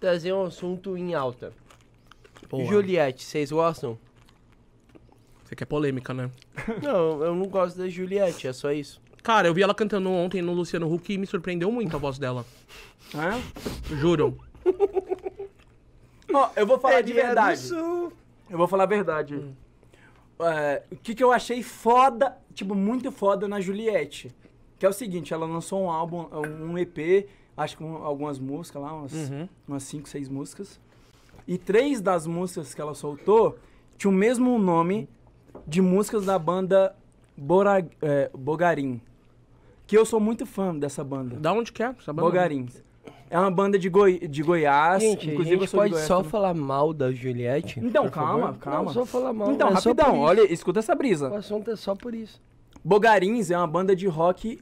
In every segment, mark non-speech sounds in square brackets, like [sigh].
trazer um assunto em alta. Boa. Juliette, vocês gostam? Você quer polêmica, né? [laughs] Não, eu não gosto da Juliette, é só isso. Cara, eu vi ela cantando ontem no Luciano Huck e me surpreendeu muito a voz dela. Ah, é? Juro. Ó, eu vou falar é, de verdade. Eu vou falar a verdade. Hum. É, o que, que eu achei foda, tipo, muito foda na Juliette. Que é o seguinte, ela lançou um álbum, um EP, acho que algumas músicas lá, umas, uhum. umas cinco, seis músicas. E três das músicas que ela soltou tinham o mesmo nome de músicas da banda Bora, é, Bogarim. Que eu sou muito fã dessa banda. Da onde que é essa banda? Bogarins. É uma banda de, Goi de Goiás. Gente, inclusive a gente pode Goiás, só né? falar mal da Juliette. Então, calma, favor. calma. Não, só falar mal. Então, é rapidão, olha, escuta essa brisa. O assunto é só por isso. Bogarins é uma banda de rock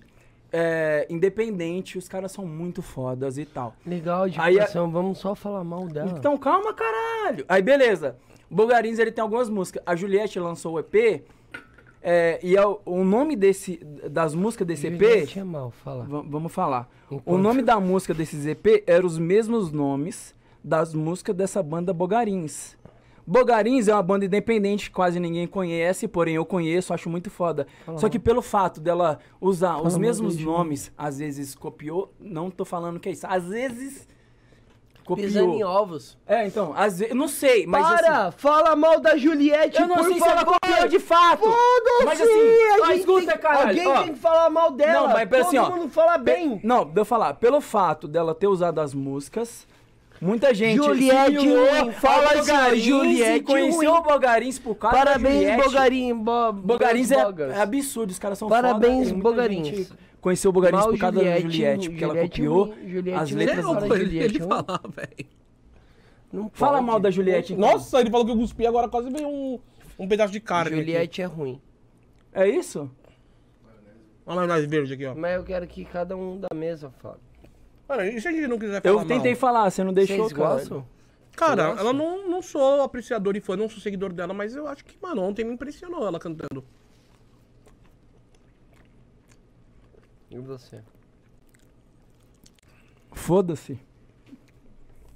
é, independente, os caras são muito fodas e tal. Legal, de Aí, vamos só falar mal dela. Então calma, caralho. Aí beleza. Bulgarins, ele tem algumas músicas. A Juliette lançou o EP. É, e é o, nome desse, das músicas desse EP. Juliette é mal, fala. Vamos falar. Enquanto... O nome da música desses EP eram os mesmos nomes das músicas dessa banda Bogarins. Bogarins é uma banda independente, quase ninguém conhece, porém eu conheço, acho muito foda. Só que pelo fato dela usar os mesmos nomes, às vezes copiou, não tô falando que é isso, às vezes copiou. Pisando em ovos. É, então, às vezes, não sei, mas Para! Assim, fala mal da Juliette, Eu não por sei favor. se ela copiou de fato. foda Mas assim, a gente escuta, tem, caralho. Alguém ó, tem que falar mal dela. Não, mas assim, Todo assim, ó. mundo fala bem. Pe, não, deu falar, pelo fato dela ter usado as músicas Muita gente. Juliette, Sim, fala assim, Bogarins, Juliette. Conheceu o Bogarins por causa Parabéns, Bogarins. Bo... Bogarins é, é, absurdo, os caras são Parabéns, foda, é Bogarins. Conheceu o Bogarins Mal por causa Juliette, da Juliette, porque Juliette, ela copiou Juliette, as letras da Juliette. Ele Não Fala mal da Juliette. Então. Nossa, ele falou que eu cuspi, agora quase veio um, um pedaço de carne. Juliette aqui. é ruim. É isso? a maionese verde aqui, ó. Mas eu quero que cada um da mesa fale. Mano, e se a gente não quiser falar Eu tentei mal? falar, você não deixou, Vocês cara. Gostam? Cara, ela não, não sou apreciador e fã, não sou seguidor dela, mas eu acho que, mano, ontem me impressionou ela cantando. E você? Foda-se.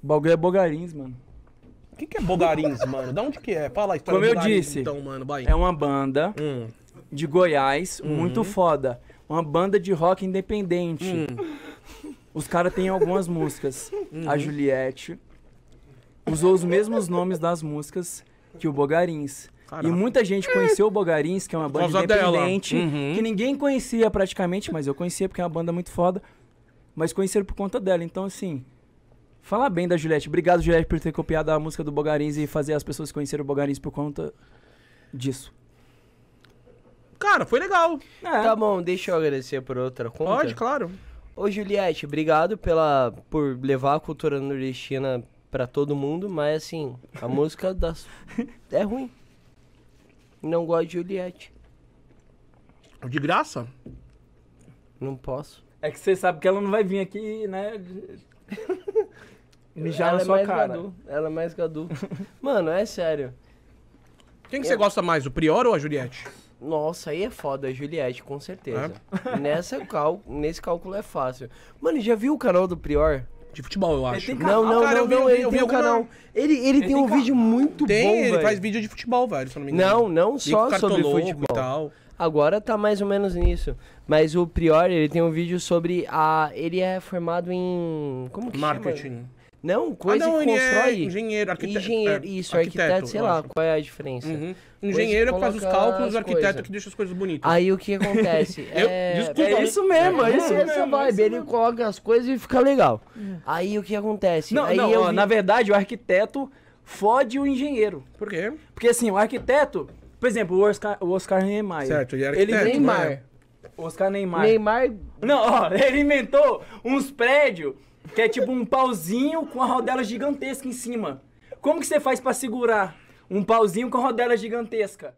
O bagulho é Bogarins, mano. O que, que é Bogarins, [laughs] mano? Da onde que é? Fala a história Como eu Bogarins, disse, então, mano, vai. é uma banda hum. de Goiás, hum. muito uhum. foda. Uma banda de rock independente. Hum. Os caras têm algumas músicas. Uhum. A Juliette usou os mesmos nomes das músicas que o Bogarins. E muita gente conheceu o Bogarins, que é uma banda independente, uhum. que ninguém conhecia praticamente, mas eu conhecia porque é uma banda muito foda. Mas conheceram por conta dela. Então, assim, fala bem da Juliette. Obrigado, Juliette, por ter copiado a música do Bogarins e fazer as pessoas conhecerem o Bogarins por conta disso. Cara, foi legal. É. Tá bom, deixa eu agradecer por outra conta. Pode, claro. Ô Juliette, obrigado pela, por levar a cultura nordestina para todo mundo, mas assim, a [laughs] música das... é ruim. Não gosto de Juliette. De graça? Não posso. É que você sabe que ela não vai vir aqui, né? [laughs] Mijar na é sua mais cara. Gadu. Ela é mais Gadu. Mano, é sério. Quem que Eu... você gosta mais, o Prior ou a Juliette? Nossa, aí é foda, Juliette, com certeza. É? [laughs] Nessa cal... Nesse cálculo é fácil. Mano, já viu o canal do Prior? De futebol, eu acho. Canal, não, não, ah, cara, não, vi, ele tem um canal. Ele, ele, ele tem, um vídeo muito tem, bom, Tem, ele véio. faz vídeo de futebol, velho, se eu não me engano. Não, não só sobre futebol. E tal. Agora tá mais ou menos nisso. Mas o Prior, ele tem um vídeo sobre a... Ele é formado em... Como que Marketing. Chama? Não, coisa ah, não, que constrói. É engenheiro, arquiteto. Engenheiro, é, isso, arquiteto, arquiteto sei lá, qual é a diferença. Uhum. Engenheiro é que faz os cálculos, arquiteto é que deixa as coisas bonitas. Aí o que acontece? [laughs] é... desculpa, é isso mesmo, é, isso, é essa mesmo, vibe. Ele mesmo. coloca as coisas e fica legal. Uhum. Aí o que acontece? Não, Aí não, ó, vi... na verdade, o arquiteto fode o engenheiro. Por quê? Porque assim, o arquiteto, por exemplo, o Oscar, o Oscar Niemeyer. Certo, ele é arquiteto. Ele Neymar. Né? Oscar Neymar. Neymar. Não, ó, [laughs] ele inventou uns prédios que é tipo um pauzinho com a rodela gigantesca em cima. Como que você faz para segurar um pauzinho com a rodela gigantesca?